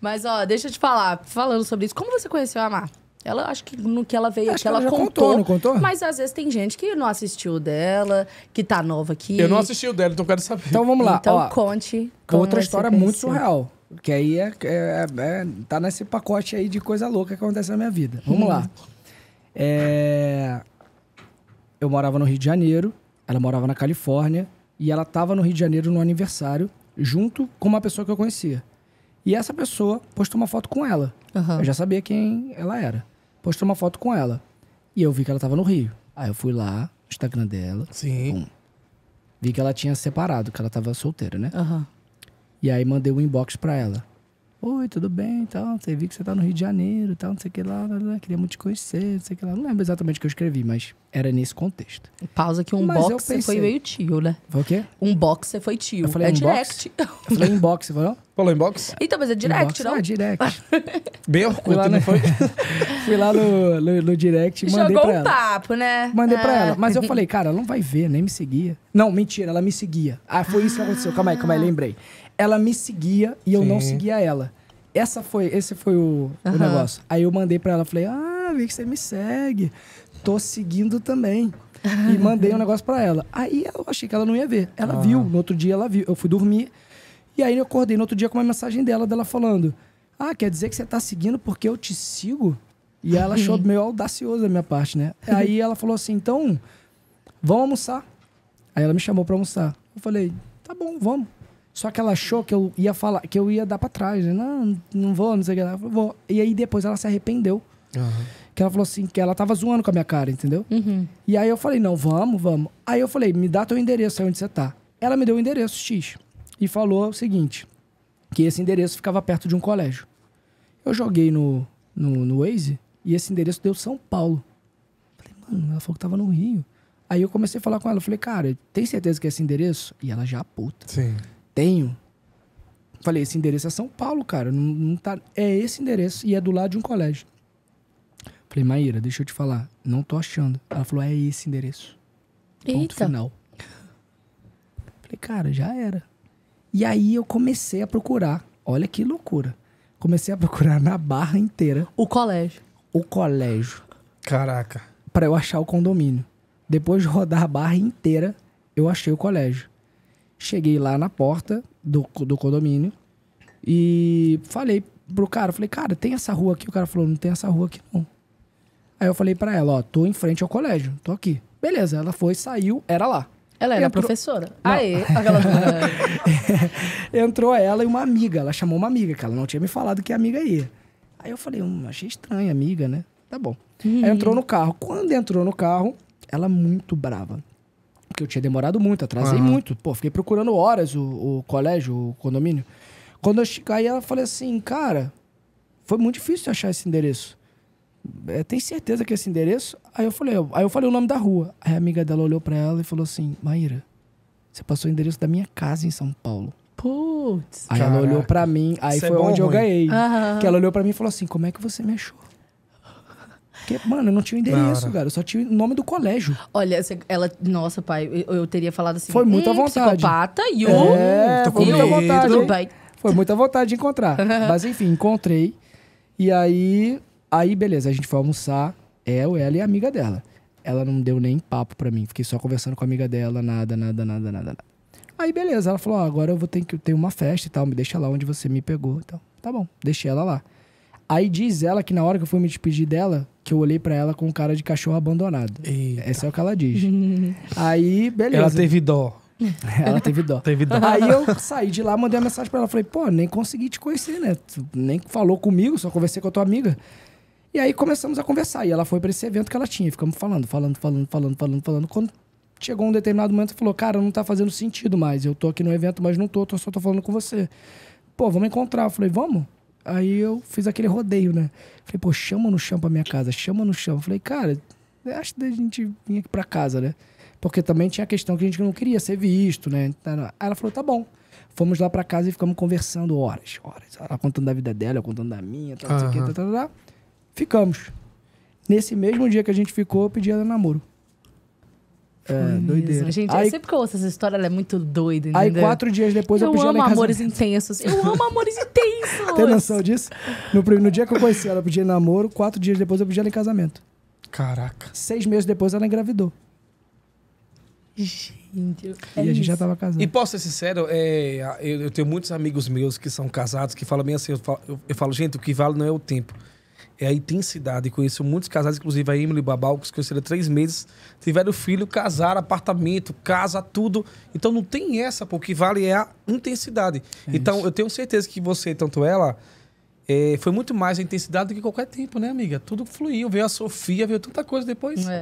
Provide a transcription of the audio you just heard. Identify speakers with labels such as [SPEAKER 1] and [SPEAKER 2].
[SPEAKER 1] Mas, ó, deixa eu te falar, falando sobre isso, como você conheceu a Mar? Ela, acho que no que ela veio aqui, ela, ela contou, contou, contou, Mas às vezes tem gente que não assistiu dela, que tá nova aqui. Eu não assisti o dela, então quero saber. Então vamos lá. Então ó, conte. Outra história muito surreal. Que aí é, é, é, é, tá nesse pacote aí de coisa louca que acontece na minha vida. Vamos hum. lá. Uhum. É, eu morava no Rio de Janeiro, ela morava na Califórnia, e ela tava no Rio de Janeiro no aniversário, junto com uma pessoa que eu conhecia. E essa pessoa postou uma foto com ela. Uhum. Eu já sabia quem ela era. Postou uma foto com ela. E eu vi que ela tava no Rio. Aí eu fui lá, no Instagram dela. Sim. vi que ela tinha separado, que ela tava solteira, né? Uhum. E aí mandei um inbox pra ela. Oi, tudo bem então Você vi que você tá no Rio de Janeiro e tal, não sei o que lá, lá, lá, Queria muito te conhecer, não sei o que lá. Não lembro exatamente o que eu escrevi, mas era nesse contexto. Pausa é que um Mas pensei... foi meio tio, né? Foi o quê? Um boxe foi tio. Eu falei é inbox? direct. Eu falei inbox, falou? Falou inbox? Então, mas é direct, inbox, não? É direct. Bem Orkut, não foi? Fui lá no, no, no direct e mandei Jogou pra um ela. papo, né? Mandei ah. pra é. ela. Mas eu falei, cara, ela não vai ver, nem me seguia. Não, mentira, ela me seguia. Ah, foi isso que aconteceu. Calma aí, calma aí, ah. lembrei. Ela me seguia e eu Sim. não seguia ela. Essa foi, esse foi o, uh -huh. o negócio. Aí eu mandei pra ela, falei, ah, vi que você me segue tô seguindo também. e mandei um negócio para ela. Aí eu achei que ela não ia ver. Ela ah. viu, no outro dia ela viu. Eu fui dormir. E aí eu acordei no outro dia com uma mensagem dela, dela falando: Ah, quer dizer que você tá seguindo porque eu te sigo? E ela achou meio audacioso da minha parte, né? Aí ela falou assim: Então, vamos almoçar. Aí ela me chamou para almoçar. Eu falei: Tá bom, vamos. Só que ela achou que eu ia falar, que eu ia dar para trás, né? Não, não vou, não sei o que. Ela falou, vou. E aí depois ela se arrependeu. Uhum que ela falou assim, que ela tava zoando com a minha cara, entendeu? Uhum. E aí eu falei, não, vamos, vamos. Aí eu falei, me dá teu endereço aí onde você tá. Ela me deu o um endereço X e falou o seguinte, que esse endereço ficava perto de um colégio. Eu joguei no, no, no Waze e esse endereço deu São Paulo. Falei, mano, ela falou que tava no Rio. Aí eu comecei a falar com ela, falei, cara, tem certeza que é esse endereço? E ela já puta. Sim. Tenho. Falei, esse endereço é São Paulo, cara. Não, não tá... É esse endereço e é do lado de um colégio. Falei, Maíra, deixa eu te falar, não tô achando. Ela falou, é esse endereço. Ponto final. Falei, cara, já era. E aí eu comecei a procurar. Olha que loucura. Comecei a procurar na barra inteira. O colégio. O colégio. Caraca. Para eu achar o condomínio. Depois de rodar a barra inteira, eu achei o colégio. Cheguei lá na porta do, do condomínio e falei pro cara, falei, cara, tem essa rua aqui? O cara falou, não tem essa rua aqui não. Aí eu falei para ela, ó, tô em frente ao colégio, tô aqui. Beleza, ela foi, saiu, era lá. Ela era Entrou... professora. Não. Aê, aquela... Entrou ela e uma amiga, ela chamou uma amiga, que ela não tinha me falado que a amiga ia. Aí eu falei, hum, achei estranha, amiga, né? Tá bom. Uhum. Aí entrou no carro. Quando entrou no carro, ela muito brava. Porque eu tinha demorado muito, atrasei uhum. muito. Pô, fiquei procurando horas o, o colégio, o condomínio. Quando eu cheguei, ela falei assim, cara, foi muito difícil achar esse endereço é, tem certeza que é esse endereço? Aí eu falei, aí eu falei o nome da rua. Aí a amiga dela olhou para ela e falou assim: Maíra, você passou o endereço da minha casa em São Paulo. Putz. Aí Caraca. ela olhou para mim, aí Isso é foi é onde eu ganhei. Aham. Que ela olhou para mim e falou assim: Como é que você me achou? Porque, mano, eu não tinha o endereço, cara. Eu só tinha o nome do colégio. Olha, ela. Nossa, pai, eu, eu teria falado assim. Foi muito à hum, vontade." Psicopata, e o. É, tô com foi muita vontade. Tudo bem. Foi muita vontade de encontrar. Mas enfim, encontrei. E aí Aí, beleza, a gente foi almoçar, eu, é, ela e a amiga dela. Ela não deu nem papo pra mim, fiquei só conversando com a amiga dela, nada, nada, nada, nada, nada. Aí, beleza, ela falou: ah, agora eu vou ter que ter uma festa e tal, me deixa lá onde você me pegou. Então, tá bom, deixei ela lá. Aí diz ela que na hora que eu fui me despedir dela, que eu olhei para ela com cara de cachorro abandonado. Eita. Essa é o que ela diz. Aí, beleza. Ela teve dó. Ela teve dó. teve dó. Aí eu saí de lá, mandei uma mensagem para ela. Falei, pô, nem consegui te conhecer, né? Tu nem falou comigo, só conversei com a tua amiga. E aí começamos a conversar. E ela foi para esse evento que ela tinha. Ficamos falando, falando, falando, falando, falando, falando. Quando chegou um determinado momento, falou: Cara, não tá fazendo sentido mais. Eu tô aqui no evento, mas não tô, tô só tô falando com você. Pô, vamos encontrar. Eu falei: Vamos? Aí eu fiz aquele rodeio, né? Falei: Pô, chama no chão pra minha casa, chama no chão. Eu falei: Cara, acho que a gente vinha aqui pra casa, né? Porque também tinha a questão que a gente não queria ser visto, né? Aí ela falou: Tá bom. Fomos lá para casa e ficamos conversando horas, horas. Ela contando da vida dela, eu contando da minha, tal, uhum. tal, tal, tal, tal. Ficamos. Nesse mesmo dia que a gente ficou, eu pedi ela namoro. É, doideira. Gente, aí, sempre que eu ouço essa história, ela é muito doida, entendeu? Aí quatro dias depois eu, eu pedi ela em casamento. Eu amo amores intensos. Eu amo amores intensos! Tem noção disso? No, no dia que eu conheci ela, eu pedi namoro. Quatro dias depois eu pedi ela em casamento. Caraca. Seis meses depois ela engravidou. Gente, e a é gente isso. já tava casado. E posso ser sincero, é, eu, eu, tenho muitos amigos meus que são casados que falam bem assim: eu falo, eu, eu falo, gente, o que vale não é o tempo é a intensidade. Conheço muitos casais, inclusive a Emily Babal, que se conheceram há três meses, tiveram filho, casaram, apartamento, casa, tudo. Então não tem essa, porque vale é a intensidade. É então isso. eu tenho certeza que você, tanto ela, é, foi muito mais a intensidade do que qualquer tempo, né, amiga? Tudo fluiu, veio a Sofia, veio tanta coisa depois. É.